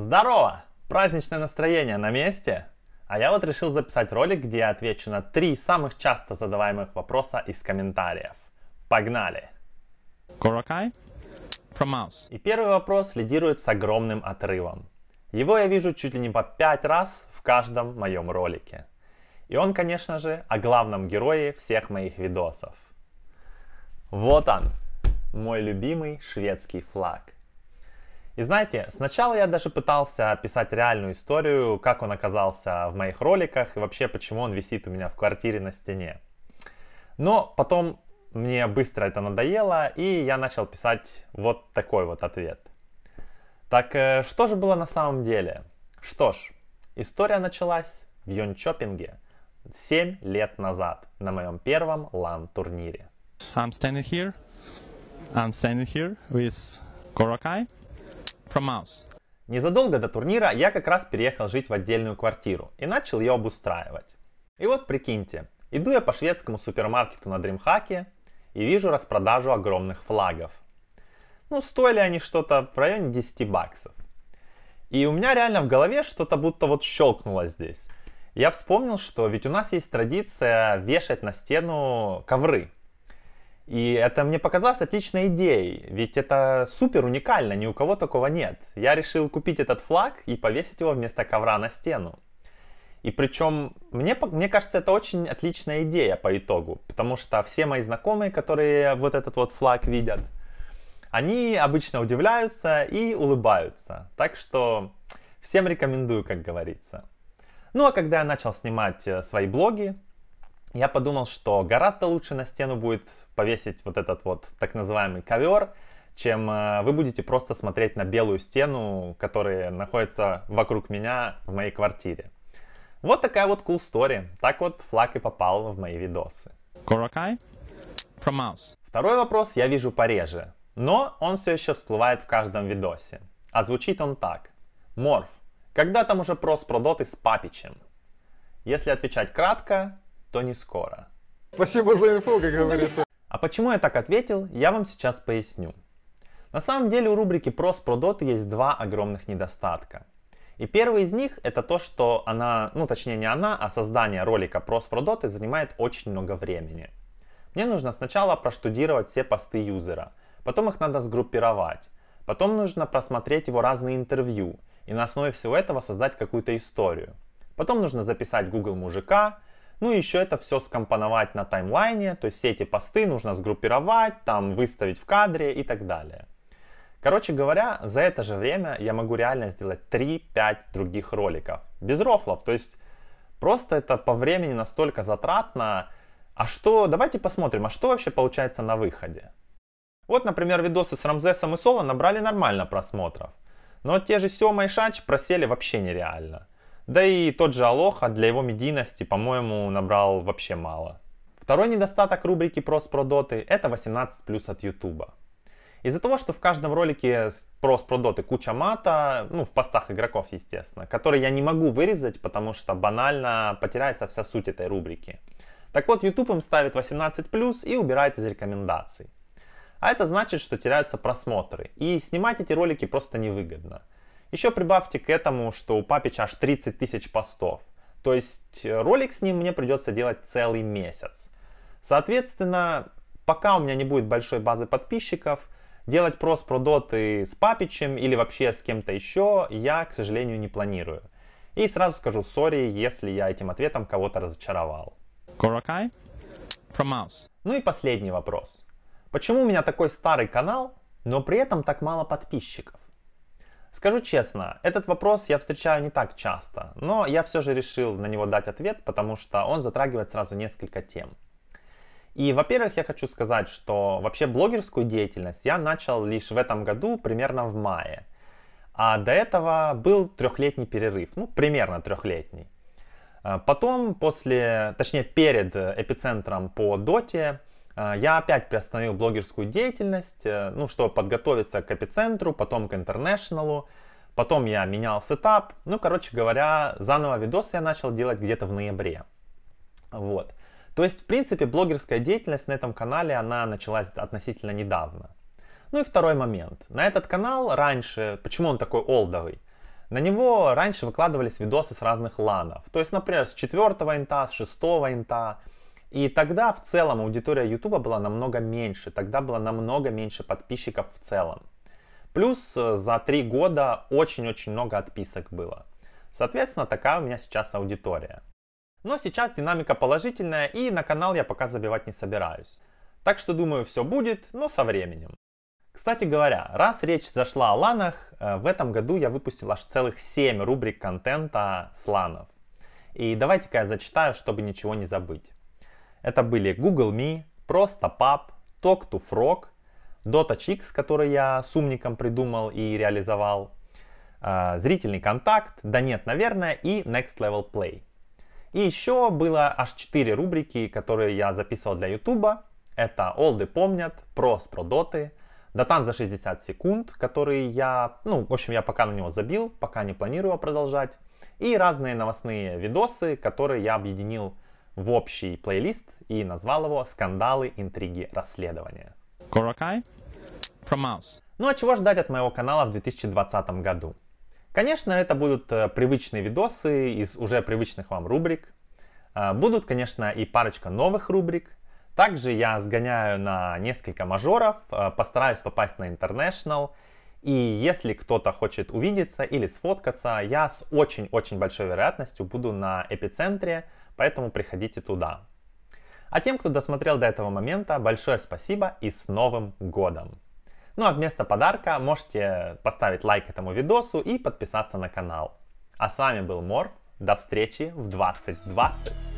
Здорово! Праздничное настроение на месте? А я вот решил записать ролик, где я отвечу на три самых часто задаваемых вопроса из комментариев. Погнали! Куракай? From И первый вопрос лидирует с огромным отрывом. Его я вижу чуть ли не по пять раз в каждом моем ролике. И он, конечно же, о главном герое всех моих видосов. Вот он, мой любимый шведский флаг. И знаете, сначала я даже пытался писать реальную историю, как он оказался в моих роликах и вообще почему он висит у меня в квартире на стене. Но потом мне быстро это надоело, и я начал писать вот такой вот ответ. Так э, что же было на самом деле? Что ж, история началась в Йончопинге 7 лет назад на моем первом LAN-турнире. I'm standing here. I'm standing here with Korakai. Promouse. Незадолго до турнира я как раз переехал жить в отдельную квартиру и начал ее обустраивать. И вот прикиньте, иду я по шведскому супермаркету на Дримхаке и вижу распродажу огромных флагов. Ну, стоили они что-то в районе 10 баксов. И у меня реально в голове что-то будто вот щелкнуло здесь. Я вспомнил, что ведь у нас есть традиция вешать на стену ковры. И это мне показалось отличной идеей, ведь это супер уникально, ни у кого такого нет. Я решил купить этот флаг и повесить его вместо ковра на стену. И причем, мне, мне кажется, это очень отличная идея по итогу, потому что все мои знакомые, которые вот этот вот флаг видят, они обычно удивляются и улыбаются. Так что всем рекомендую, как говорится. Ну а когда я начал снимать э, свои блоги, я подумал, что гораздо лучше на стену будет повесить вот этот вот так называемый ковер, чем э, вы будете просто смотреть на белую стену, которая находится вокруг меня в моей квартире. Вот такая вот cool story. Так вот флаг и попал в мои видосы. Куракай from mouse. Второй вопрос я вижу пореже, но он все еще всплывает в каждом видосе. А звучит он так. Морф, когда там уже прос про доты с папичем? Если отвечать кратко, то не скоро. Спасибо за инфу, как говорится. А почему я так ответил, я вам сейчас поясню. На самом деле у рубрики «Прос про доту» есть два огромных недостатка. И первый из них это то, что она, ну точнее не она, а создание ролика про спродоты занимает очень много времени. Мне нужно сначала проштудировать все посты юзера, потом их надо сгруппировать, потом нужно просмотреть его разные интервью и на основе всего этого создать какую-то историю. Потом нужно записать Google мужика, ну и еще это все скомпоновать на таймлайне, то есть все эти посты нужно сгруппировать, там выставить в кадре и так далее. Короче говоря, за это же время я могу реально сделать 3-5 других роликов. Без рофлов, то есть просто это по времени настолько затратно. А что, давайте посмотрим, а что вообще получается на выходе? Вот, например, видосы с Рамзесом и Соло набрали нормально просмотров. Но те же Сёма и Шач просели вообще нереально. Да и тот же Алоха для его медийности, по-моему, набрал вообще мало. Второй недостаток рубрики «Прос про доты» — это 18 плюс от Ютуба. Из-за того, что в каждом ролике про спродоты куча мата, ну, в постах игроков, естественно, который я не могу вырезать, потому что банально потеряется вся суть этой рубрики. Так вот, YouTube им ставит 18+, и убирает из рекомендаций. А это значит, что теряются просмотры, и снимать эти ролики просто невыгодно. Еще прибавьте к этому, что у Папича аж 30 тысяч постов. То есть э, ролик с ним мне придется делать целый месяц. Соответственно, пока у меня не будет большой базы подписчиков, делать прос про доты с Папичем или вообще с кем-то еще я, к сожалению, не планирую. И сразу скажу сори, если я этим ответом кого-то разочаровал. Куракай? Промаус. Ну и последний вопрос. Почему у меня такой старый канал, но при этом так мало подписчиков? Скажу честно, этот вопрос я встречаю не так часто, но я все же решил на него дать ответ, потому что он затрагивает сразу несколько тем. И, во-первых, я хочу сказать, что вообще блогерскую деятельность я начал лишь в этом году, примерно в мае. А до этого был трехлетний перерыв, ну, примерно трехлетний. Э, потом, после, точнее, перед эпицентром по доте, а, я опять приостановил блогерскую деятельность, э, ну, чтобы подготовиться к эпицентру, потом к интернешналу. Потом я менял сетап. Ну, короче говоря, заново видосы я начал делать где-то в ноябре. Вот. То есть, в принципе, блогерская деятельность на этом канале, она началась относительно недавно. Ну и второй момент. На этот канал раньше, почему он такой олдовый? На него раньше выкладывались видосы с разных ланов. То есть, например, с 4 инта, с 6 инта. И тогда в целом аудитория YouTube была намного меньше, тогда было намного меньше подписчиков в целом. Плюс э, за три года очень-очень много отписок было. Соответственно, такая у меня сейчас аудитория. Но сейчас динамика положительная и на канал я пока забивать не собираюсь. Так что думаю, все будет, но со временем. Кстати говоря, раз речь зашла о ланах, э, в этом году я выпустил аж целых 7 рубрик контента с ланов. И давайте-ка я зачитаю, чтобы ничего не забыть. Это были Google Me, Просто Pub, Talk to Frog, DotaChicks, который я с умником придумал и реализовал, э, зрительный контакт, да нет, наверное, и Next Level Play. И еще было аж 4 рубрики, которые я записывал для YouTube. Это Олды помнят, Прос про доты, Датан за 60 секунд, который я, ну, в общем, я пока на него забил, пока не планировал продолжать. И разные новостные видосы, которые я объединил в общий плейлист и назвал его «Скандалы, интриги, расследования». Коракай, from us. Ну а чего ждать от моего канала в 2020 году? Конечно, это будут э, привычные видосы из уже привычных вам рубрик. Э, будут, конечно, и парочка новых рубрик. Также я сгоняю на несколько мажоров, э, постараюсь попасть на International. И если кто-то хочет увидеться или сфоткаться, я с очень-очень большой вероятностью буду на эпицентре – поэтому приходите туда. А тем, кто досмотрел до этого момента, большое спасибо и с Новым Годом! Ну а вместо подарка можете поставить лайк этому видосу и подписаться на канал. А с вами был Морф. До встречи в 2020!